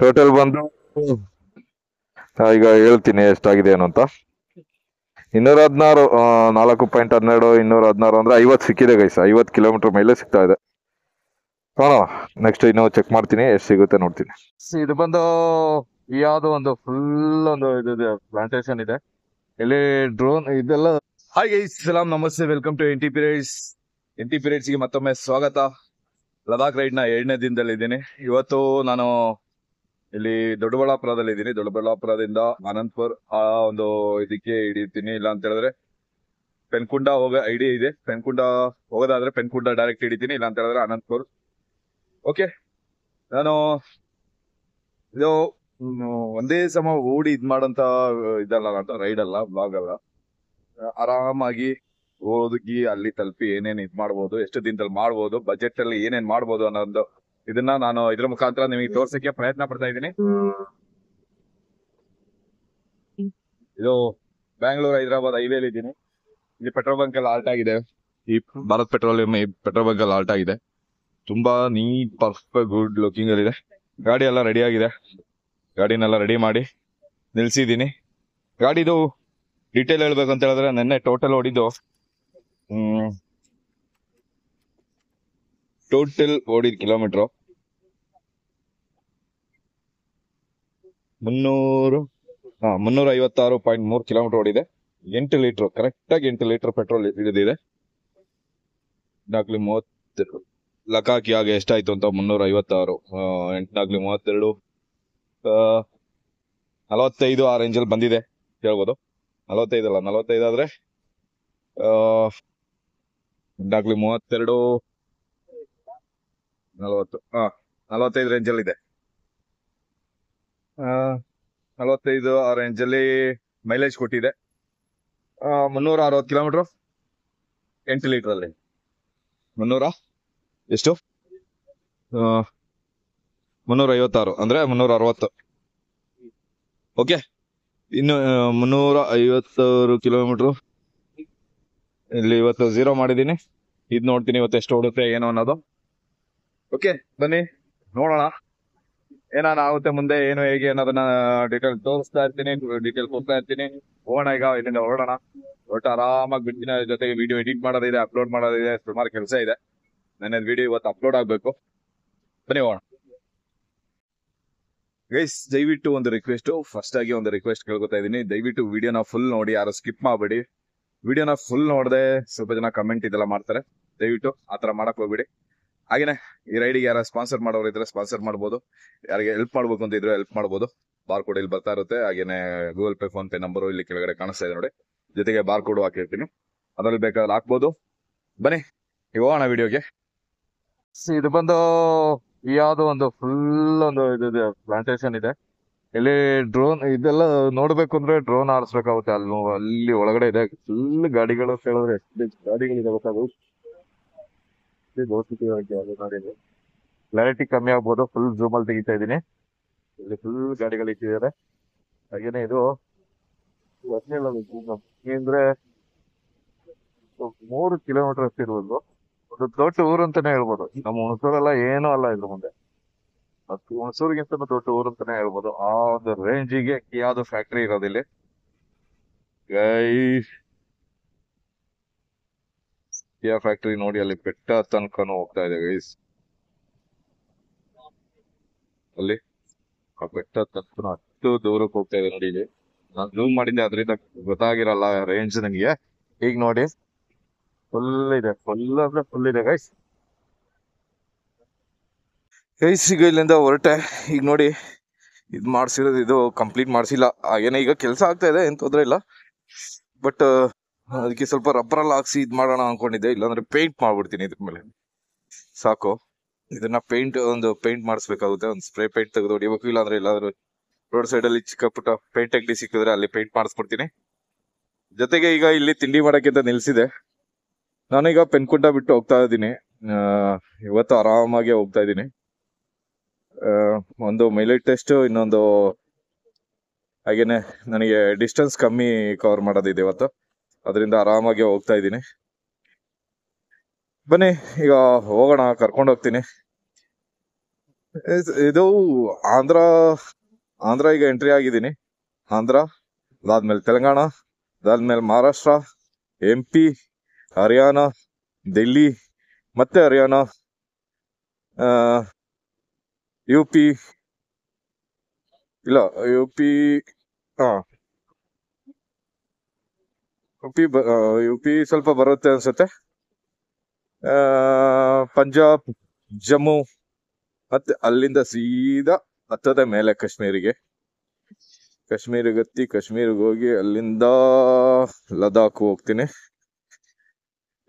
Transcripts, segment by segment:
total ಬಂದು ಈಗ ಹೇಳ್ತೀನಿ ಎಷ್ಟಾಗಿದೆ ಏನು ಅಂತ ಇನ್ನೂರ ಹದಿನಾರು ನಾಲ್ಕು ಪಾಯಿಂಟ್ ಹನ್ನೆರಡು ಇನ್ನೂರ ಹದಿನಾರು ಅಂದ್ರೆ ಐವತ್ತು ಸಿಕ್ಕಿದೆ ಗೈಸ ಐವತ್ತು ಕಿಲೋಮೀಟರ್ ಮೇಲೆ ಸಿಗ್ತಾ ಇದೆ ನೆಕ್ಸ್ಟ್ ಇನ್ನು ಚೆಕ್ ಮಾಡ್ತೀನಿ ಎಷ್ಟು ಸಿಗುತ್ತೆ ನೋಡ್ತೀನಿ ಇದು ಬಂದು ಯಾವ್ದೋ ಒಂದು ಫುಲ್ ಒಂದು ಇದು ಪ್ಲಾಂಟೇಶನ್ ಇದೆ ಇಲ್ಲಿ ಡ್ರೋನ್ ಇದೆಲ್ಲ ಹಾಯ್ ಗೈಸ್ ಸಲಾಂ ನಮಸ್ತೆ welcome to M T T M T N ಗೆ ಮತ್ತೊಮ್ಮೆ ಸ್ವಾಗತ ಲಡಾಖ್ ರೈಡ್ನ ಎರಡನೇ ದಿನದಲ್ಲಿದ್ದೀನಿ ಇವತ್ತು ನಾನು ಇಲ್ಲಿ ದೊಡ್ಡಬಳ್ಳಾಪುರದಲ್ಲಿ ಇದ್ದೀನಿ ದೊಡ್ಡಬಳ್ಳಾಪುರದಿಂದ ಅನಂತಪುರ್ ಆ ಒಂದು ಇದಕ್ಕೆ ಹಿಡಿತೀನಿ ಇಲ್ಲ ಅಂತ ಹೇಳಿದ್ರೆ ಪೆನ್ಕುಂಡ ಹೋಗೋ ಐಡಿಯಾ ಇದೆ ಪೆನ್ಕುಂಡ ಹೋಗೋದಾದ್ರೆ ಪೆನ್ಕುಂಡ ಡೈರೆಕ್ಟ್ ಹಿಡಿತೀನಿ ಇಲ್ಲ ಅಂತ ಹೇಳಿದ್ರೆ ಅನಂತಪುರ್ ಓಕೆ ನಾನು ಇದು ಒಂದೇ ಸಮ ಓಡಿ ಇದ್ ಮಾಡೋಂಥ ಇದಲ್ಲ ರೈಡ್ ಅಲ್ಲ ಬ್ಲಾಗ್ ಅಲ್ಲ ಆರಾಮಾಗಿ ಹೋಗಿ ಅಲ್ಲಿ ತಲುಪಿ ಏನೇನ್ ಇದು ಮಾಡ್ಬೋದು ಎಷ್ಟು ದಿನದಲ್ಲಿ ಮಾಡ್ಬೋದು ಬಜೆಟ್ ಅಲ್ಲಿ ಏನೇನ್ ಮಾಡ್ಬೋದು ಅನ್ನೋ ಒಂದು ಇದನ್ನ ನಾನು ಇದ್ರ ಮುಖಾಂತರ ನಿಮಗೆ ತೋರ್ಸಕ್ಕೆ ಪ್ರಯತ್ನ ಪಡ್ತಾ ಇದ್ದೀನಿ ಇದು ಬ್ಯಾಂಗ್ಳೂರ್ ಹೈದರಾಬಾದ್ ಅಲ್ಲಿ ಇದ್ದೀನಿ ಇಲ್ಲಿ ಪೆಟ್ರೋಲ್ ಬಂಕ್ ಅಲ್ಲಿ ಆಲ್ಟ್ ಆಗಿದೆ ಈ ಭಾರತ್ ಪೆಟ್ರೋಲಿಯಂ ಈ ಪೆಟ್ರೋಲ್ ಬಂಕ್ ಅಲ್ಲಿ ಆಲ್ಟ್ ಆಗಿದೆ ತುಂಬಾ ನೀಟ್ ಪರ್ಫೆಕ್ಟ್ ಗುಡ್ ಲುಕಿಂಗ್ ಅಲ್ಲಿ ಇದೆ ಗಾಡಿ ಎಲ್ಲ ರೆಡಿ ಆಗಿದೆ ಗಾಡಿನೆಲ್ಲ ರೆಡಿ ಮಾಡಿ ನಿಲ್ಸಿದ್ದೀನಿ ಗಾಡಿದು ಡೀಟೇಲ್ ಹೇಳ್ಬೇಕು ಅಂತ ಹೇಳಿದ್ರೆ ನೆನ್ನೆ ಟೋಟಲ್ ಹೊಡಿದ್ದು ಟೋಟಲ್ ಓಡಿದ ಕಿಲೋಮೀಟ್ರು ಮುನ್ನೂರು ಹಾ ಮುನ್ನೂರ ಐವತ್ತಾರು ಪಾಯಿಂಟ್ ಮೂರು ಕಿಲೋಮೀಟರ್ ಓಡಿದೆ ಎಂಟು ಲೀಟ್ರ್ ಆಗಿ ಎಂಟು ಲೀಟರ್ ಪೆಟ್ರೋಲ್ ಹಿಡಿದಿದೆ ನಾಲ್ಕು ಮೂವತ್ತೆರಡು ಲಕಾಕಿ ಆಗ ಎಷ್ಟಾಯ್ತು ಅಂತ ಮುನ್ನೂರ ಐವತ್ತಾರು ಎಂಟು ಮೂವತ್ತೆರಡು ನಲವತ್ತೈದು ಆ ರೇಂಜಲ್ಲಿ ಬಂದಿದೆ ಹೇಳ್ಬೋದು ನಲವತ್ತೈದಲ್ಲ ನಲವತ್ತೈದಾದ್ರೆ ಆ ಮೂವತ್ತೆರಡು ನಲವತ್ತು ಹಾ ನಲವತ್ತೈದು ರೇಂಜಲ್ಲಿ ಇದೆ ನಲವತ್ತೈದು ಆ ರೇಂಜಲ್ಲಿ ಮೈಲೇಜ್ ಕೊಟ್ಟಿದೆ ಮುನ್ನೂರ ಅರವತ್ತು ಕಿಲೋಮೀಟ್ರು ಎಂಟು ಲೀಟ್ರಲ್ಲಿ ಮುನ್ನೂರ ಎಷ್ಟು ಮುನ್ನೂರ ಐವತ್ತಾರು ಅಂದರೆ ಮುನ್ನೂರ ಅರವತ್ತು ಓಕೆ ಇನ್ನು ಮುನ್ನೂರ ಐವತ್ತಾರು ಕಿಲೋಮೀಟ್ರು ಇಲ್ಲಿ ಇವತ್ತು ಝೀರೋ ಮಾಡಿದ್ದೀನಿ ಇದು ನೋಡ್ತೀನಿ ಇವತ್ತು ಎಷ್ಟು ಹೊಡುತ್ತೆ ಏನೋ ಅನ್ನೋದು ಓಕೆ ಬನ್ನಿ ನೋಡೋಣ ಏನಾನ ಆಗುತ್ತೆ ಮುಂದೆ ಏನು ಹೇಗೆ ಅನ್ನೋದನ್ನ ಡೀಟೇಲ್ ತೋರಿಸ್ತಾ ಇರ್ತೀನಿ ಡೀಟೇಲ್ ಕೊಡ್ತಾ ಇರ್ತೀನಿ ಹೋಗೋಣ ಈಗ ಇಲ್ಲಿಂದ ಹೊರಡೋಣ ಒಟ್ಟು ಆರಾಮಾಗಿ ಬಿಡ್ತೀನಿ ಜೊತೆಗೆ ವಿಡಿಯೋ ಎಡಿಟ್ ಮಾಡೋದಿದೆ ಅಪ್ಲೋಡ್ ಮಾಡೋದಿದೆ ಸುಮಾರು ಕೆಲಸ ಇದೆ ನನ್ನ ವಿಡಿಯೋ ಇವತ್ತು ಅಪ್ಲೋಡ್ ಆಗಬೇಕು ಬನ್ನಿ ಹೋಗೋಣ ಗೈಸ್ ದಯವಿಟ್ಟು ಒಂದು ರಿಕ್ವೆಸ್ಟ್ ಫಸ್ಟ್ ಆಗಿ ಒಂದು ರಿಕ್ವೆಸ್ಟ್ ಕೇಳ್ಕೊತಾ ಇದ್ದೀನಿ ದಯವಿಟ್ಟು ವಿಡಿಯೋನ ಫುಲ್ ನೋಡಿ ಯಾರು ಸ್ಕಿಪ್ ಮಾಡಬೇಡಿ ವಿಡಿಯೋನ ಫುಲ್ ನೋಡದೆ ಸ್ವಲ್ಪ ಜನ ಕಮೆಂಟ್ ಇದೆಲ್ಲ ಮಾಡ್ತಾರೆ ದಯವಿಟ್ಟು ಆ ತರ ಮಾಡಕ್ ಹೋಗ್ಬಿಡಿ ಹಾಗೇನೆ ಈ ರೈಡಿಗೆ ಯಾರ ಸ್ಪಾನ್ಸರ್ ಮಾಡೋರು ಇದ್ರೆ ಸ್ಪಾನ್ಸರ್ ಮಾಡ್ಬೋದು ಯಾರಿಗೆ ಹೆಲ್ಪ್ ಮಾಡ್ಬೇಕು ಅಂತ ಇದ್ರೆ ಹೆಲ್ಪ್ ಮಾಡ್ಬೋದು ಬಾರ್ ಕೋಡ್ ಇಲ್ಲಿ ಬರ್ತಾ ಇರುತ್ತೆ ಹಾಗೇನೆ Google Pay PhonePe number ಇಲ್ಲಿ ಕೆಳಗಡೆ ಕಾಣಿಸ್ತಾ ಇದೆ ನೋಡಿ ಜೊತೆಗೆ ಬಾರ್ ಕೋಡ್ ಹಾಕಿರ್ತೀನಿ ಅದ್ರಲ್ಲಿ ಬೇಕಾದ್ರೆ ಹಾಕ್ಬೋದು ಬನ್ನಿ ಈಗ ಹೋಗೋಣ ವಿಡಿಯೋಗೆ ಇದು ಬಂದು ಯಾವ್ದೋ ಒಂದು ಫುಲ್ ಒಂದು ಇದು ಪ್ಲಾಂಟೇಶನ್ ಇದೆ ಇಲ್ಲಿ ಡ್ರೋನ್ ಇದೆಲ್ಲ ನೋಡ್ಬೇಕು ಅಂದ್ರೆ ಡ್ರೋನ್ ಆಡಿಸ್ಬೇಕಾಗುತ್ತೆ ಅಲ್ಲಿ ಅಲ್ಲಿ ಒಳಗಡೆ ಇದೆ ಫುಲ್ ಗಾಡಿಗಳು ಹೇಳಿದ್ರೆ ಎಷ್ಟು ಗಾಡಿಗಳು ಇರಬೇಕಾದ್ರು ಕ್ಲಾರಿಟಿ ಕಮ್ಮಿ ಆಗ್ಬೋದು ಫುಲ್ ಜೂಮ್ ಅಲ್ಲಿ ತೆಗಿತಾ ಇದೀನಿ ಇಲ್ಲಿ ಫುಲ್ ಗಾಡಿಗಳು ಇಟ್ಟಿದ್ದಾರೆ ಹಾಗೇನೆ ಇದು ಅಂದ್ರೆ ಮೂರು ಕಿಲೋಮೀಟರ್ ಅಷ್ಟಿರ್ಬೋದು ಒಂದು ದೊಡ್ಡ ಊರು ಅಂತಾನೆ ಹೇಳ್ಬೋದು ನಮ್ಮ ಹುಣಸೂರೆಲ್ಲ ಏನೂ ಅಲ್ಲ ಇದ್ರ ಮುಂದೆ ಮತ್ತು ಹುಣಸೂರಿಗಿಂತ ದೊಡ್ಡ ಊರು ಅಂತಾನೆ ಹೇಳ್ಬೋದು ಆ ಒಂದು ರೇಂಜಿಗೆ ಯಾವ್ದು ಫ್ಯಾಕ್ಟ್ರಿ ಇರೋದಿಲ್ಲ ಕಿಯಾ ಫ್ಯಾಕ್ಟ್ರಿ ನೋಡಿ ಅಲ್ಲಿ ಬೆಟ್ಟ ತನಕ ಹೋಗ್ತಾ ಇದೆ ಗೈಸ್ ಅಲ್ಲಿ ಆ ಬೆಟ್ಟ ತನಕ ಅಷ್ಟು ದೂರಕ್ಕೆ ಹೋಗ್ತಾ ಇದೆ ನೋಡಿ ಇಲ್ಲಿ ನಾನು ಜೂಮ್ ಮಾಡಿದ್ದೆ ಅದರಿಂದ ಗೊತ್ತಾಗಿರಲ್ಲ ರೇಂಜ್ ನನಗೆ ಈಗ ನೋಡಿ ಫುಲ್ ಇದೆ ಫುಲ್ ಅಂದ್ರೆ ಫುಲ್ ಇದೆ ಗೈಸ್ ಈಗ ಇಲ್ಲಿಂದ ಹೊರಟೆ ಈಗ ನೋಡಿ ಇದು ಮಾಡಿಸಿರೋದು ಇದು ಕಂಪ್ಲೀಟ್ ಮಾಡಿಸಿಲ್ಲ ಏನೋ ಈಗ ಕೆಲಸ ಆಗ್ತಾ ಇದೆ ಏನು ತೊಂದರೆ ಇಲ್ಲ ಬಟ್ ಅದಕ್ಕೆ ಸ್ವಲ್ಪ ರಬ್ಬರಲ್ಲಿ ಹಾಕ್ಸಿ ಇದು ಮಾಡೋಣ ಅಂದ್ಕೊಂಡಿದ್ದೆ ಇಲ್ಲಾಂದ್ರೆ ಪೇಂಟ್ ಮಾಡ್ಬಿಡ್ತೀನಿ ಇದ್ರ ಮೇಲೆ ಸಾಕು ಇದನ್ನ ಪೇಂಟ್ ಒಂದು ಪೇಂಟ್ ಮಾಡಿಸ್ಬೇಕಾಗುತ್ತೆ ಒಂದು ಸ್ಪ್ರೇ ಪೇಂಟ್ ತೆಗೆದು ಹೊಡಿಬೇಕು ಇಲ್ಲಾಂದ್ರೆ ಎಲ್ಲಾದ್ರೂ ರೋಡ್ ಸೈಡಲ್ಲಿ ಚಿಕ್ಕ ಪುಟ್ಟ ಪೇಂಟ್ ಅಂಗಡಿ ಸಿಕ್ಕಿದ್ರೆ ಅಲ್ಲಿ ಪೇಂಟ್ ಮಾಡಿಸ್ಬಿಡ್ತೀನಿ ಜೊತೆಗೆ ಈಗ ಇಲ್ಲಿ ತಿಂಡಿ ಮಾಡೋಕ್ಕಿಂತ ನಿಲ್ಸಿದೆ ನಾನೀಗ ಪೆನ್ಕುಂಡ ಬಿಟ್ಟು ಹೋಗ್ತಾ ಇದ್ದೀನಿ ಇವತ್ತು ಆರಾಮಾಗಿ ಹೋಗ್ತಾ ಇದ್ದೀನಿ ಒಂದು ಮೈಲೇಜ್ ಟೆಸ್ಟ್ ಇನ್ನೊಂದು ಹಾಗೇನೆ ನನಗೆ ಡಿಸ್ಟೆನ್ಸ್ ಕಮ್ಮಿ ಕವರ್ ಮಾಡೋದಿದೆ ಇವತ್ತು ಅದರಿಂದ ಆರಾಮಾಗಿ ಹೋಗ್ತಾ ಇದ್ದೀನಿ ಬನ್ನಿ ಈಗ ಹೋಗೋಣ ಕರ್ಕೊಂಡು ಹೋಗ್ತೀನಿ ಇದು ಆಂಧ್ರ ಆಂಧ್ರ ಈಗ ಎಂಟ್ರಿ ಆಗಿದ್ದೀನಿ ಆಂಧ್ರ ಅದಾದ್ಮೇಲೆ ತೆಲಂಗಾಣ ಅದಾದ್ಮೇಲೆ ಮಹಾರಾಷ್ಟ್ರ ಎಂ ಪಿ ಹರಿಯಾಣ ದಿಲ್ಲಿ ಮತ್ತೆ ಹರಿಯಾಣ ಯು ಪಿ ಇಲ್ಲ U P U P U P ಸ್ವಲ್ಪ ಬರುತ್ತೆ ಅನ್ಸುತ್ತೆ ಪಂಜಾಬ್ ಜಮ್ಮು ಮತ್ತೆ ಅಲ್ಲಿಂದ ಸೀದಾ ಹತ್ತದ ಮೇಲೆ ಕಾಶ್ಮೀರಿಗೆ ಕಾಶ್ಮೀರಿಗೆ ಹತ್ತಿ ಕಾಶ್ಮೀರಿಗೆ ಹೋಗಿ ಅಲ್ಲಿಂದ ಲದಾಖ್ ಹೋಗ್ತೀನಿ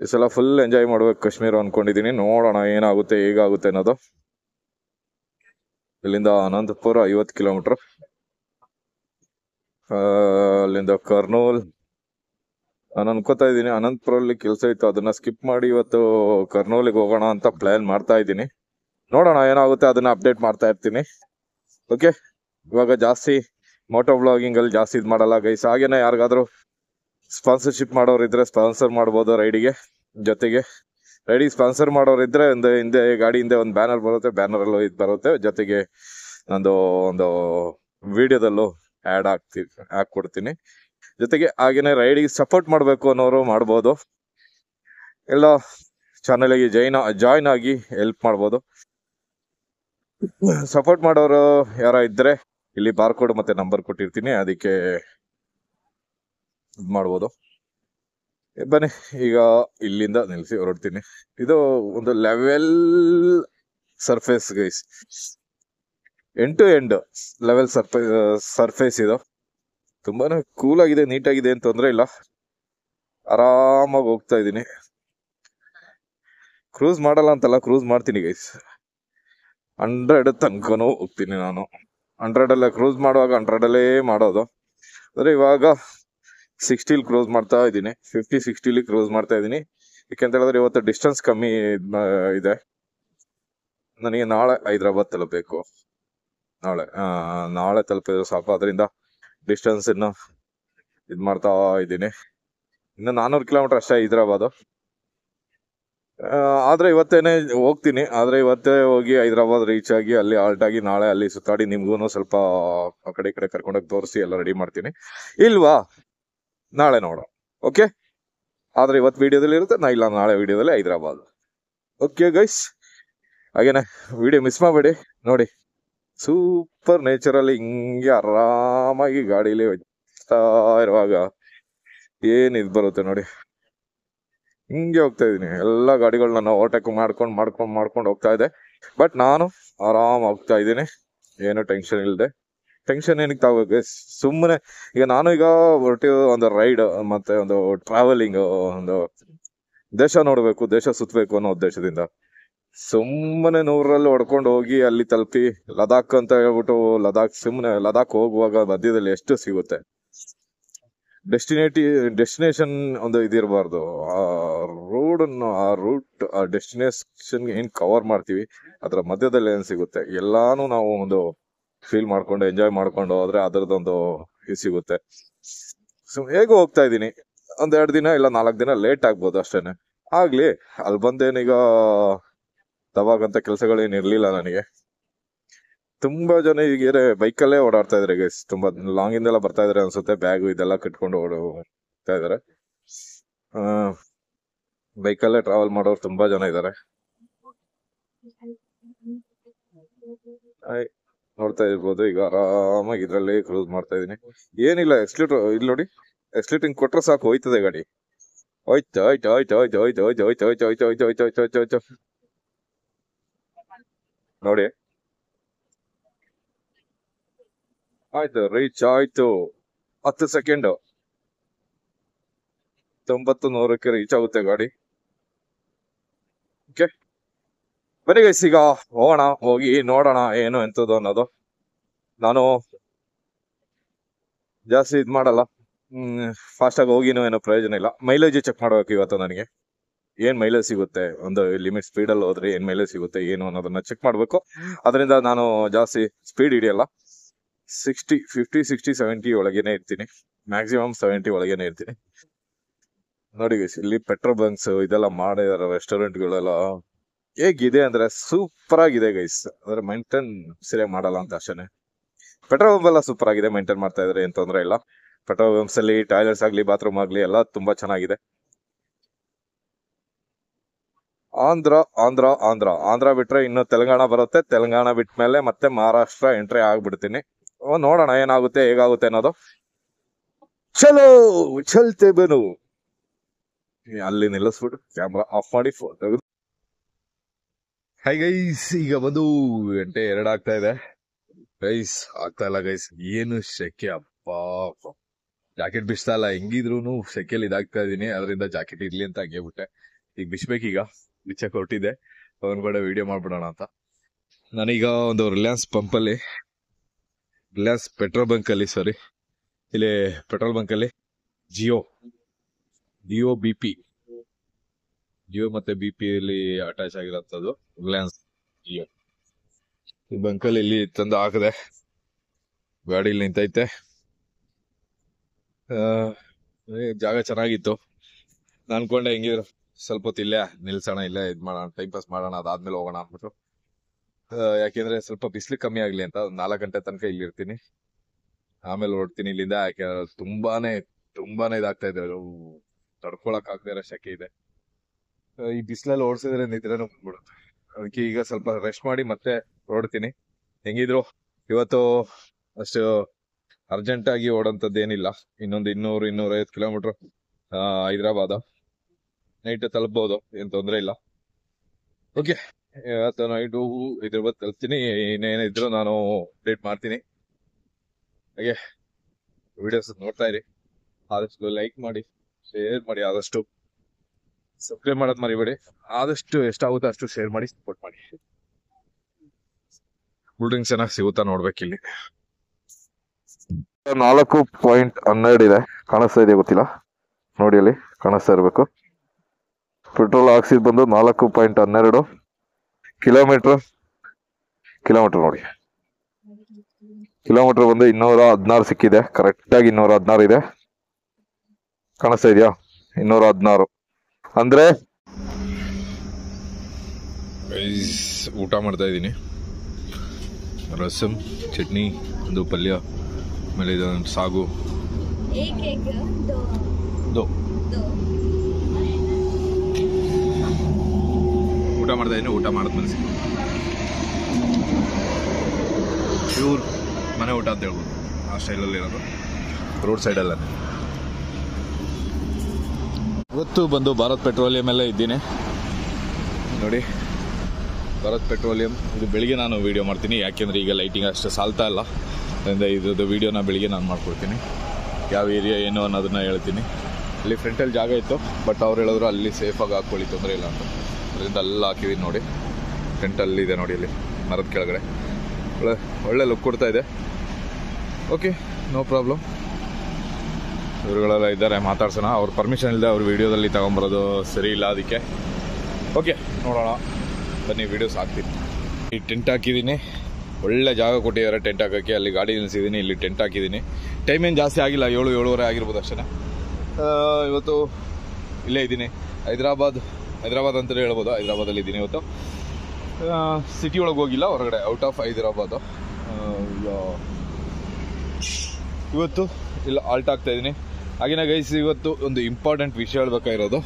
ಈ ಸಲ ಫುಲ್ ಎಂಜಾಯ್ ಮಾಡ್ಬೇಕು ಕಾಶ್ಮೀರ ಅನ್ಕೊಂಡಿದ್ದೀನಿ ನೋಡೋಣ ಏನಾಗುತ್ತೆ ಹೇಗಾಗುತ್ತೆ ಅನ್ನೋದು ಇಲ್ಲಿಂದ ಅನಂತಪುರ ಐವತ್ತು ಕಿಲೋಮೀಟರ್ ಅಲ್ಲಿಂದ ಕರ್ನೂಲ್ ನಾನು ಅನ್ಕೋತಾ ಇದ್ದೀನಿ ಅನಂತಪುರಲ್ಲಿ ಕೆಲಸ ಇತ್ತು ಅದನ್ನ ಸ್ಕಿಪ್ ಮಾಡಿ ಇವತ್ತು ಕರ್ನೂಲಿಗೆ ಹೋಗೋಣ ಅಂತ ಪ್ಲಾನ್ ಮಾಡ್ತಾ ಇದ್ದೀನಿ ನೋಡೋಣ ಏನಾಗುತ್ತೆ ಅದನ್ನ ಅಪ್ಡೇಟ್ ಮಾಡ್ತಾ ಇರ್ತೀನಿ ಓಕೆ ಇವಾಗ ಜಾಸ್ತಿ ಮೋಟೋ ಬ್ಲಾಗಿಂಗ್ ಅಲ್ಲಿ ಜಾಸ್ತಿ ಇದು ಮಾಡಲ್ಲ ಗೈಸ್ ಹಾಗೇನೆ ಯಾರಿಗಾದ್ರೂ ಸ್ಪಾನ್ಸರ್ಶಿಪ್ ಮಾಡೋರು ಇದ್ರೆ ಸ್ಪಾನ್ಸರ್ ಮಾಡ್ಬೋದು ರೈಡಿಗೆ ಜೊತೆಗೆ ರೆಡಿ ಸ್ಪಾನ್ಸರ್ ಮಾಡೋರು ಇದ್ದರೆ ಒಂದು ಹಿಂದೆ ಗಾಡಿ ಹಿಂದೆ ಒಂದು ಬ್ಯಾನರ್ ಬರುತ್ತೆ ಬ್ಯಾನರಲ್ಲೂ ಇದು ಬರುತ್ತೆ ಜೊತೆಗೆ ನಂದು ಒಂದು ವಿಡಿಯೋದಲ್ಲೂ ಆ್ಯಡ್ ಹಾಕ್ತೀವಿ ಹಾಕ್ಕೊಡ್ತೀನಿ ಜೊತೆಗೆ ಹಾಗೇನೆ ರೈಡಿಗೆ ಸಪೋರ್ಟ್ ಮಾಡಬೇಕು ಅನ್ನೋರು ಮಾಡ್ಬೋದು ಎಲ್ಲ ಚಾನಲಿಗೆ ಜೈನ್ ಜಾಯ್ನ್ ಆಗಿ ಹೆಲ್ಪ್ ಮಾಡ್ಬೋದು ಸಪೋರ್ಟ್ ಮಾಡೋರು ಯಾರ ಇದ್ದರೆ ಇಲ್ಲಿ ಬಾರ್ಕೋಡ್ ಮತ್ತು ನಂಬರ್ ಕೊಟ್ಟಿರ್ತೀನಿ ಅದಕ್ಕೆ ಇದು ಮಾಡ್ಬೋದು ಬನ್ನಿ ಈಗ ಇಲ್ಲಿಂದ ನಿಲ್ಲಿಸಿ ಹೊರಡ್ತೀನಿ ಇದು ಒಂದು level surface guys end to end level surface surface ಇದು ತುಂಬಾ ಕೂಲ್ ಆಗಿದೆ ನೀಟಾಗಿದೆ ಅಂತ ತೊಂದರೆ ಇಲ್ಲ ಆರಾಮಾಗಿ ಹೋಗ್ತಾ ಇದ್ದೀನಿ ಕ್ರೂಸ್ ಮಾಡಲ್ಲ ಅಂತಲ್ಲ ಕ್ರೂಸ್ ಮಾಡ್ತೀನಿ ಗೈಸ್ ಹಂಡ್ರೆಡ್ ತನಕನು ಹೋಗ್ತೀನಿ ನಾನು ಹಂಡ್ರೆಡಲ್ಲೇ ಕ್ರೂಸ್ ಮಾಡುವಾಗ ಹಂಡ್ರೆಡಲ್ಲೇ ಮಾಡೋದು ಅಂದರೆ ಇವಾಗ ಸಿಕ್ಸ್ಟಿಲಿ ಕ್ಲೋಸ್ ಮಾಡ್ತಾ ಇದ್ದೀನಿ ಫಿಫ್ಟಿ ಸಿಕ್ಸ್ಟಿಲಿ ಕ್ಲೋಸ್ ಮಾಡ್ತಾ ಇದ್ದೀನಿ ಯಾಕೆಂತ ಹೇಳಿದ್ರೆ ಇವತ್ತು ಡಿಸ್ಟೆನ್ಸ್ ಕಮ್ಮಿ ಇದೆ ನನಗೆ ನಾಳೆ ಹೈದ್ರಾಬಾದ್ ತಲುಪಬೇಕು ನಾಳೆ ನಾಳೆ ತಲುಪಿದ್ರೆ ಸ್ವಲ್ಪ ಅದರಿಂದ ಡಿಸ್ಟೆನ್ಸ್ ಇನ್ನು ಇದು ಮಾಡ್ತಾ ಇದ್ದೀನಿ ಇನ್ನು ನಾನ್ನೂರು ಕಿಲೋಮೀಟರ್ ಅಷ್ಟೇ ಹೈದ್ರಾಬಾದು ಆದರೆ ಇವತ್ತೇನೆ ಹೋಗ್ತೀನಿ ಆದರೆ ಇವತ್ತೇ ಹೋಗಿ ಹೈದ್ರಾಬಾದ್ ರೀಚ್ ಆಗಿ ಅಲ್ಲಿ ಆಲ್ಟ್ ಆಗಿ ನಾಳೆ ಅಲ್ಲಿ ಸುತ್ತಾಡಿ ನಿಮ್ಗೂ ಸ್ವಲ್ಪ ಆ ಕಡೆ ಈ ಕಡೆ ಕರ್ಕೊಂಡೋಗಿ ತೋರಿಸಿ ಎಲ್ಲ ರೆಡಿ ಮಾಡ್ತೀನಿ ಇಲ್ವಾ ನಾಳೆ ನೋಡೋಣ ಓಕೆ ಆದರೆ ಇವತ್ತು ವೀಡಿಯೋದಲ್ಲಿ ಇರುತ್ತೆ ನಾ ಇಲ್ಲ ನಾಳೆ ವೀಡಿಯೋದಲ್ಲಿ ಹೈದರಾಬಾದ್ ಓಕೆ ಗೈಸ್ ಹಾಗೇನೆ ವಿಡಿಯೋ ಮಿಸ್ ಮಾಡಬೇಡಿ ನೋಡಿ ಸೂಪರ್ ನೇಚರಲ್ಲಿ ಹಿಂಗೆ ಆರಾಮಾಗಿ ಗಾಡೀಲಿ ಹೋಗ್ತಾ ಇರುವಾಗ ಏನಿದು ಬರುತ್ತೆ ನೋಡಿ ಹಿಂಗೆ ಹೋಗ್ತಾ ಇದ್ದೀನಿ ಎಲ್ಲ ಗಾಡಿಗಳನ್ನ ಓವರ್ಟೇಕ್ ಮಾಡ್ಕೊಂಡು ಮಾಡ್ಕೊಂಡು ಮಾಡ್ಕೊಂಡು ಹೋಗ್ತಾ ಇದ್ದೆ ಬಟ್ ನಾನು ಆರಾಮ ಹೋಗ್ತಾ ಇದ್ದೀನಿ ಏನು ಟೆನ್ಷನ್ ಇಲ್ಲದೆ ಟೆನ್ಷನ್ ಏನಕ್ಕೆ ತಗೋಬೇಕು ಸುಮ್ಮನೆ ಈಗ ನಾನು ಈಗ ಹೊರಟಿರೋ ಒಂದು ರೈಡ್ ಮತ್ತೆ ಒಂದು ಟ್ರಾವೆಲಿಂಗ್ ಒಂದು ದೇಶ ನೋಡಬೇಕು ದೇಶ ಸುತ್ತಬೇಕು ಅನ್ನೋ ಉದ್ದೇಶದಿಂದ ಸುಮ್ಮನೆ ನೂರಲ್ಲಿ ಹೊಡ್ಕೊಂಡು ಹೋಗಿ ಅಲ್ಲಿ ತಲುಪಿ ಲದಾಖ್ ಅಂತ ಹೇಳ್ಬಿಟ್ಟು ಲದಾಖ್ ಸುಮ್ಮನೆ ಲದಾಖ್ ಹೋಗುವಾಗ ಮಧ್ಯದಲ್ಲಿ ಎಷ್ಟು ಸಿಗುತ್ತೆ ಡೆಸ್ಟಿನೇಟಿ ಡೆಸ್ಟಿನೇಷನ್ ಒಂದು ಇದಿರಬಾರ್ದು ಆ ರೋಡನ್ನು ಆ ರೂಟ್ ಆ ಡೆಸ್ಟಿನೇಷನ್ಗೆ ಏನು ಕವರ್ ಮಾಡ್ತೀವಿ ಅದರ ಮಧ್ಯದಲ್ಲಿ ಏನು ಸಿಗುತ್ತೆ ಎಲ್ಲಾನು ನಾವು ಒಂದು ಫೀಲ್ ಮಾಡ್ಕೊಂಡು ಎಂಜಾಯ್ ಮಾಡ್ಕೊಂಡು ಹೋದ್ರೆ ಅದರದೊಂದು ಇದು ಸಿಗುತ್ತೆ ಸೊ ಹೇಗೂ ಹೋಗ್ತಾ ಇದ್ದೀನಿ ಒಂದ್ ಎರಡು ದಿನ ಇಲ್ಲ ನಾಲ್ಕು ದಿನ ಲೇಟ್ ಆಗ್ಬೋದು ಅಷ್ಟೇನೆ ಆಗ್ಲಿ ಅಲ್ಲಿ ಬಂದೇನೀಗ ತವಾಗಂತ ಕೆಲಸಗಳೇನು ನನಗೆ ತುಂಬಾ ಜನ ಈಗ ಬೈಕಲ್ಲೇ ಓಡಾಡ್ತಾ ಇದಾರೆ ಗೈಸ್ ತುಂಬಾ ಲಾಂಗ್ ಎಲ್ಲ ಬರ್ತಾ ಇದಾರೆ ಅನ್ಸುತ್ತೆ ಬ್ಯಾಗು ಇದೆಲ್ಲ ಕಟ್ಕೊಂಡು ಓಡಾಡ್ತಾ ಇದಾರೆ ಬೈಕಲ್ಲೇ ಟ್ರಾವೆಲ್ ಮಾಡೋರು ತುಂಬಾ ಜನ ಇದ್ದಾರೆ ನೋಡ್ತಾ ಇರ್ಬೋದು ಈಗ ಆರಾಮಾಗಿ ಇದರಲ್ಲಿ ಕ್ರೂಸ್ ಮಾಡ್ತಾ ಇದೀನಿ ಏನಿಲ್ಲ ಎಕ್ಸ್ಲೂಟ್ ಇಲ್ಲಿ ನೋಡಿ ಎಕ್ಸ್ಲೂಟಿಂಗ್ ಕೊಟ್ರೆ ಸಾಕು ಹೋಯ್ತದೆ ಗಾಡಿ ಹೋಯ್ತು ಹೋಯ್ತು ಹೋಯ್ತು ಹೋಯ್ತು ಹೋಯ್ತು ಹೋಯ್ತು ಹೋಯ್ತು ಹೋಯ್ತು ನೋಡಿ ಆಯ್ತು ರೀಚ್ ಆಯ್ತು ಹತ್ತು ಸೆಕೆಂಡು ತೊಂಬತ್ತು ನೂರಕ್ಕೆ ರೀಚ್ ಆಗುತ್ತೆ ಗಾಡಿ ಬರೀ ಈಗ ಹೋಗೋಣ ಹೋಗಿ ನೋಡೋಣ ಏನು ಎಂತದ್ದು ಅನ್ನೋದು ನಾನು ಜಾಸ್ತಿ ಇದ್ ಮಾಡಲ್ಲ ಫಾಸ್ಟಾಗಿ ಹೋಗಿನೂ ಏನೋ ಪ್ರಯೋಜನ ಇಲ್ಲ ಮೈಲೇಜ್ ಚೆಕ್ ಮಾಡಬೇಕು ಇವತ್ತು ನನಗೆ ಏನು ಮೈಲೇಜ್ ಸಿಗುತ್ತೆ ಒಂದು ಲಿಮಿಟ್ ಸ್ಪೀಡಲ್ಲಿ ಹೋದ್ರೆ ಏನು ಮೈಲೇಜ್ ಸಿಗುತ್ತೆ ಏನು ಅನ್ನೋದನ್ನ ಚೆಕ್ ಮಾಡಬೇಕು ಅದರಿಂದ ನಾನು ಜಾಸ್ತಿ ಸ್ಪೀಡ್ ಹಿಡಿಯಲ್ಲ ಸಿಕ್ಸ್ಟಿ ಫಿಫ್ಟಿ ಸಿಕ್ಸ್ಟಿ ಸೆವೆಂಟಿ ಒಳಗೇನೆ ಇರ್ತೀನಿ ಮ್ಯಾಕ್ಸಿಮಮ್ ಸೆವೆಂಟಿ ಒಳಗೇನೆ ಇರ್ತೀನಿ ನೋಡಿ ಇಲ್ಲಿ ಪೆಟ್ರೋಲ್ ಬಂಕ್ಸ್ ಇದೆಲ್ಲ ಮಾಡಿದ ರೆಸ್ಟೋರೆಂಟ್ಗಳೆಲ್ಲ ಹೇಗಿದೆ ಅಂದ್ರೆ ಸೂಪರ್ ಆಗಿದೆ ಗೈಸ್ ಅಂದ್ರೆ ಮೈಂಟೈನ್ ಸರಿಯಾಗಿ ಮಾಡಲ್ಲ ಅಂತ ಅಷ್ಟೇ ಪೆಟ್ರೋಲ್ ಬಂಪ್ ಎಲ್ಲ ಸೂಪರ್ ಆಗಿದೆ ಮೈಂಟೈನ್ ಮಾಡ್ತಾ ಇದ್ರೆ ಏನ್ ತೊಂದರೆ ಇಲ್ಲ ಪೆಟ್ರೋಲ್ ಅಲ್ಲಿ ಟಾಯ್ಲೆಟ್ಸ್ ಆಗ್ಲಿ ಬಾತ್ರೂಮ್ ಆಗ್ಲಿ ಎಲ್ಲ ತುಂಬಾ ಚೆನ್ನಾಗಿದೆ ಆಂಧ್ರ ಆಂಧ್ರ ಆಂಧ್ರ ಆಂಧ್ರ ಬಿಟ್ರೆ ಇನ್ನು ತೆಲಂಗಾಣ ಬರುತ್ತೆ ತೆಲಂಗಾಣ ಬಿಟ್ಟ ಮೇಲೆ ಮತ್ತೆ ಮಹಾರಾಷ್ಟ್ರ ಎಂಟ್ರಿ ಆಗ್ಬಿಡ್ತೀನಿ ನೋಡೋಣ ಏನಾಗುತ್ತೆ ಹೇಗಾಗುತ್ತೆ ಅನ್ನೋದು ಚಲೋ ಚಲ್ತೆ ಬೆನು ಅಲ್ಲಿ ನಿಲ್ಲಿಸ್ಬಿಟ್ಟು ಕ್ಯಾಮ್ರಾ ಆಫ್ ಮಾಡಿ ಫೋಟೋ ಹೈ ಗೈಸ್ ಈಗ ಬಂದು ಗಂಟೆ ಎರಡು ಆಗ್ತಾ ಇದೆ ಗೈಸ್ ಆಗ್ತಾ ಇಲ್ಲ ಗೈಸ್ ಏನು ಸೆಕೆ ಅಪ್ಪ ಜಾಕೆಟ್ ಬಿಸ್ತಾ ಇಲ್ಲ ಹೆಂಗಿದ್ರು ಸೆಕೆಯಲ್ಲಿ ಇದಾಗ್ತಾ ಇದೀನಿ ಅದರಿಂದ ಜಾಕೆಟ್ ಇರ್ಲಿ ಅಂತ ಹಂಗೆ ಬಿಟ್ಟೆ ಈಗ ಬಿಸ್ಬೇಕೀಗ ಬಿಚ್ಚಕ್ಕೆ ಹೊರಟಿದ್ದೆ ಅವನ ಕಡೆ ವಿಡಿಯೋ ಮಾಡ್ಬಿಡೋಣ ಅಂತ ನಾನೀಗ ಒಂದು ರಿಲಯನ್ಸ್ ಪಂಪಲ್ಲಿ ರಿಲಯನ್ಸ್ ಪೆಟ್ರೋಲ್ ಬಂಕ್ ಅಲ್ಲಿ ಸಾರಿ ಇಲ್ಲಿ ಪೆಟ್ರೋಲ್ ಬಂಕ್ ಅಲ್ಲಿ Jio Jio B P Jio ಮತ್ತೆ ಬಿ ಪಿ ಅಲ್ಲಿ ಅಟ್ಯಾಚ್ ಆಗಿರೋದು ರಿಲಯನ್ಸ್ ಜಿಯೋ ಈ ಬಂಕಲ್ ಇಲ್ಲಿ ತಂದು ಹಾಕಿದೆ ಗಾಡಿ ಇಲ್ಲಿ ನಿಂತೈತೆ ಜಾಗ ಚೆನ್ನಾಗಿತ್ತು ನಾನು ಅನ್ಕೊಂಡೆ ಹೆಂಗಿದ್ರು ಸ್ವಲ್ಪ ಹೊತ್ತು ಇಲ್ಲೇ ನಿಲ್ಸೋಣ ಇಲ್ಲೇ ಇದು ಮಾಡೋಣ ಟೈಮ್ ಪಾಸ್ ಮಾಡೋಣ ಅದಾದ್ಮೇಲೆ ಹೋಗೋಣ ಅಂದ್ಬಿಟ್ಟು ಯಾಕೆಂದ್ರೆ ಸ್ವಲ್ಪ ಬಿಸಿಲು ಕಮ್ಮಿ ಆಗಲಿ ಅಂತ ನಾಲ್ಕು ಗಂಟೆ ತನಕ ಇಲ್ಲಿ ಇರ್ತೀನಿ ಆಮೇಲೆ ಹೊರಡ್ತೀನಿ ಇಲ್ಲಿಂದ ಯಾಕೆ ತುಂಬಾನೇ ತುಂಬಾನೇ ಇದಾಗ್ತಾ ಇದೆ ತಡ್ಕೊಳಕ್ ಆಗದೆ ಇರೋ ಶಕೆ ಇದೆ ಈ ಬಿಸಿಲಲ್ಲಿ ಓಡಿಸಿದ್ರೆ ನಿದ್ರೆ ಬಂದ್ಬಿಡುತ್ತೆ ಅದಕ್ಕೆ ಈಗ ಸ್ವಲ್ಪ ರೆಸ್ಟ್ ಮಾಡಿ ಮತ್ತೆ ಓಡ್ತೀನಿ ಹೆಂಗಿದ್ರು ಇವತ್ತು ಅಷ್ಟು ಅರ್ಜೆಂಟ್ ಆಗಿ ಓಡಂತದ್ದು ಏನಿಲ್ಲ ಇನ್ನೊಂದು ಇನ್ನೂರು ಇನ್ನೂರೈವತ್ತು ಕಿಲೋಮೀಟರ್ ಹೈದ್ರಾಬಾದ ನೈಟ್ ತಲುಪಬಹುದು ಏನ್ ತೊಂದರೆ ಇಲ್ಲ ಓಕೆ ಇವತ್ತು ನೈಟು ಇದ್ರ ಬಗ್ಗೆ ತಲುಪ್ತೀನಿ ಇನ್ನೇನಿದ್ರು ನಾನು ಅಪ್ಡೇಟ್ ಮಾಡ್ತೀನಿ ಹಾಗೆ ವಿಡಿಯೋಸ್ ನೋಡ್ತಾ ಇರಿ ಆದಷ್ಟು ಲೈಕ್ ಮಾಡಿ ಶೇರ್ ಮಾಡಿ ಆದಷ್ಟು ಸಬ್ಸ್ಕ್ರೈಬ್ ಮಾಡೋದು ಮರಿಬೇಡಿ ಆದಷ್ಟು ಎಷ್ಟಾಗುತ್ತೋ ಅಷ್ಟು ಶೇರ್ ಮಾಡಿ ಸಪೋರ್ಟ್ ಮಾಡಿ ಕೂಲ್ ಡ್ರಿಂಕ್ಸ್ ಏನಾಗ ಸಿಗುತ್ತಾ ಇಲ್ಲಿ ನಾಲ್ಕು ಪಾಯಿಂಟ್ ಹನ್ನೆರಡು ಇದೆ ಕಾಣಿಸ್ತಾ ಇದೆಯಾ ಗೊತ್ತಿಲ್ಲ ನೋಡಿ ಅಲ್ಲಿ ಕಾಣಿಸ್ತಾ ಇರಬೇಕು ಪೆಟ್ರೋಲ್ ಹಾಕ್ಸಿದ್ ಬಂದು ನಾಲ್ಕು ಪಾಯಿಂಟ್ ಹನ್ನೆರಡು ಕಿಲೋಮೀಟರ್ ಕಿಲೋಮೀಟರ್ ನೋಡಿ ಕಿಲೋಮೀಟರ್ ಬಂದು ಇನ್ನೂರ ಹದಿನಾರು ಸಿಕ್ಕಿದೆ ಕರೆಕ್ಟಾಗಿ ಇನ್ನೂರ ಹದಿನಾರು ಇದೆ ಕಾಣಿಸ್ತಾ ಇದೆಯಾ ಇನ್ನೂರ ಹದಿನಾರು ಅಂದ್ರೆ ಊಟ ಮಾಡ್ತಾ ಇದ್ದೀನಿ ರಸಮ್ ಚಟ್ನಿ ಒಂದು ಪಲ್ಯ ಆಮೇಲೆ ಇದೊಂದು ಸಾಗು ಊಟ ಮಾಡ್ತಾ ಇದ್ದೀನಿ ಊಟ ಮಾಡೋದು ಮನಸ್ಸು ಪ್ಯೂರ್ ಮನೆ ಊಟ ಅಂತ ಹೇಳ್ಬೋದು ಆ ಸ್ಟೈಲಲ್ಲಿ ಇರೋದು ರೋಡ್ ಸೈಡಲ್ಲ ಇವತ್ತು ಬಂದು ಭಾರತ್ ಪೆಟ್ರೋಲಿಯಂ ಎಲ್ಲ ಇದ್ದೀನಿ ನೋಡಿ ಭಾರತ್ ಪೆಟ್ರೋಲಿಯಂ ಇದು ಬೆಳಿಗ್ಗೆ ನಾನು ವೀಡಿಯೋ ಮಾಡ್ತೀನಿ ಯಾಕೆಂದರೆ ಈಗ ಲೈಟಿಂಗ್ ಅಷ್ಟು ಸಾಲ್ತಾ ಇಲ್ಲ ಅದರಿಂದ ಇದ್ರದ್ದು ವೀಡಿಯೋನ ಬೆಳಿಗ್ಗೆ ನಾನು ಮಾಡ್ಕೊಡ್ತೀನಿ ಯಾವ ಏರಿಯಾ ಏನು ಅನ್ನೋದನ್ನ ಹೇಳ್ತೀನಿ ಅಲ್ಲಿ ಫ್ರೆಂಟಲ್ಲಿ ಜಾಗ ಇತ್ತು ಬಟ್ ಅವ್ರು ಹೇಳಿದ್ರು ಅಲ್ಲಿ ಸೇಫಾಗಿ ಹಾಕ್ಕೊಳ್ಳಿ ತೊಂದರೆ ಇಲ್ಲ ಅಂತ ಅದರಿಂದ ಎಲ್ಲ ಹಾಕಿದ್ದೀನಿ ನೋಡಿ ಫ್ರೆಂಟಲ್ಲಿದೆ ಇದೆ ನೋಡಿ ಇಲ್ಲಿ ಮರದ ಕೆಳಗಡೆ ಒಳ್ಳೆ ಒಳ್ಳೆ ಲುಕ್ ಕೊಡ್ತಾ ಇದೆ ಓಕೆ ನೋ ಪ್ರಾಬ್ಲಮ್ ಇವರುಗಳೆಲ್ಲ ಇದ್ದಾರೆ ಮಾತಾಡ್ಸೋಣ ಅವ್ರ ಪರ್ಮಿಷನ್ ಇಲ್ಲದೆ ಅವ್ರ ವೀಡಿಯೋದಲ್ಲಿ ತೊಗೊಂಬರೋದು ಸರಿ ಇಲ್ಲ ಅದಕ್ಕೆ ಓಕೆ ನೋಡೋಣ ಬನ್ನಿ ವೀಡಿಯೋಸ್ ಹಾಕ್ತೀನಿ ಈ ಟೆಂಟ್ ಹಾಕಿದ್ದೀನಿ ಒಳ್ಳೆ ಜಾಗ ಕೊಟ್ಟಿದ್ದಾರೆ ಟೆಂಟ್ ಹಾಕೋಕ್ಕೆ ಅಲ್ಲಿ ಗಾಡಿ ನಿಲ್ಲಿಸಿದ್ದೀನಿ ಇಲ್ಲಿ ಟೆಂಟ್ ಹಾಕಿದ್ದೀನಿ ಟೈಮ್ ಏನು ಜಾಸ್ತಿ ಆಗಿಲ್ಲ ಏಳು ಏಳುವರೆ ಆಗಿರ್ಬೋದು ಅಷ್ಟೇ ಇವತ್ತು ಇಲ್ಲೇ ಇದ್ದೀನಿ ಹೈದ್ರಾಬಾದ್ ಹೈದ್ರಾಬಾದ್ ಅಂತಲೇ ಹೇಳ್ಬೋದು ಹೈದರಾಬಾದಲ್ಲಿ ಇದ್ದೀನಿ ಇವತ್ತು ಸಿಟಿ ಒಳಗೆ ಹೋಗಿಲ್ಲ ಹೊರಗಡೆ ಔಟ್ ಆಫ್ ಈಗ ಇವತ್ತು ಇಲ್ಲ ಆಲ್ಟ್ ಆಗ್ತಾಯಿದ್ದೀನಿ ಆಗಿನ ಗೈಸ್ ಇವತ್ತು ಒಂದು ಇಂಪಾರ್ಟೆಂಟ್ ವಿಷಯ ಹೇಳ್ಬೇಕಾಗಿರೋದು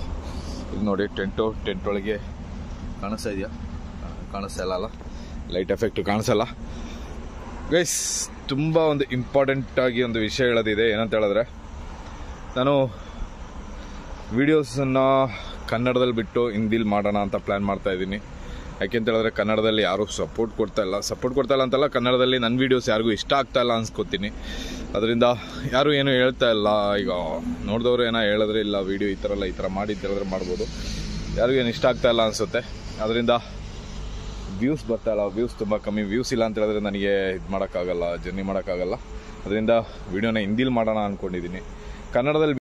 ಇದು ನೋಡಿ ಟೆಂಟು ಟೆಂಟ್ ಒಳಗೆ ಕಾಣಿಸ್ತಾ ಇದೆಯಾ ಕಾಣಿಸ್ತಾ ಇಲ್ಲ ಅಲ್ಲ ಲೈಟ್ ಎಫೆಕ್ಟು ಕಾಣಿಸಲ್ಲ ಗೈಸ್ ತುಂಬ ಒಂದು ಇಂಪಾರ್ಟೆಂಟ್ ಆಗಿ ಒಂದು ವಿಷಯ ಹೇಳೋದಿದೆ ಏನಂತ ಹೇಳಿದ್ರೆ ನಾನು ವೀಡಿಯೋಸನ್ನು ಕನ್ನಡದಲ್ಲಿ ಬಿಟ್ಟು ಹಿಂದಿಲಿ ಮಾಡೋಣ ಅಂತ ಪ್ಲ್ಯಾನ್ ಮಾಡ್ತಾ ಯಾಕೆ ಅಂತ ಹೇಳಿದ್ರೆ ಕನ್ನಡದಲ್ಲಿ ಯಾರೂ ಸಪೋರ್ಟ್ ಕೊಡ್ತಾ ಇಲ್ಲ ಸಪೋರ್ಟ್ ಕೊಡ್ತಾ ಇಲ್ಲ ಅಂತಲ್ಲ ಕನ್ನಡದಲ್ಲಿ ನನ್ನ ವೀಡಿಯೋಸ್ ಯಾರಿಗೂ ಇಷ್ಟ ಆಗ್ತಾ ಇಲ್ಲ ಅನ್ಸ್ಕೊತೀನಿ ಅದರಿಂದ ಯಾರೂ ಏನೂ ಹೇಳ್ತಾ ಇಲ್ಲ ಈಗ ನೋಡಿದವರು ಏನೋ ಹೇಳಿದ್ರೆ ಇಲ್ಲ ವೀಡಿಯೋ ಈ ಥರ ಎಲ್ಲ ಈ ಥರ ಮಾಡಿದ್ದಿರೋದ್ರೆ ಮಾಡ್ಬೋದು ಯಾರಿಗೇನು ಇಷ್ಟ ಆಗ್ತಾ ಇಲ್ಲ ಅನಿಸುತ್ತೆ ಅದರಿಂದ ವ್ಯೂಸ್ ಬರ್ತಾ ಇಲ್ಲ ವ್ಯೂಸ್ ತುಂಬ ಕಮ್ಮಿ ವ್ಯೂಸ್ ಇಲ್ಲ ಅಂತ ಹೇಳಿದ್ರೆ ನನಗೆ ಇದು ಮಾಡೋಕ್ಕಾಗಲ್ಲ ಜರ್ನಿ ಮಾಡೋಕ್ಕಾಗಲ್ಲ ಅದರಿಂದ ವೀಡಿಯೋನ ಹಿಂದಿಲಿ ಮಾಡೋಣ ಅಂದ್ಕೊಂಡಿದ್ದೀನಿ ಕನ್ನಡದಲ್ಲಿ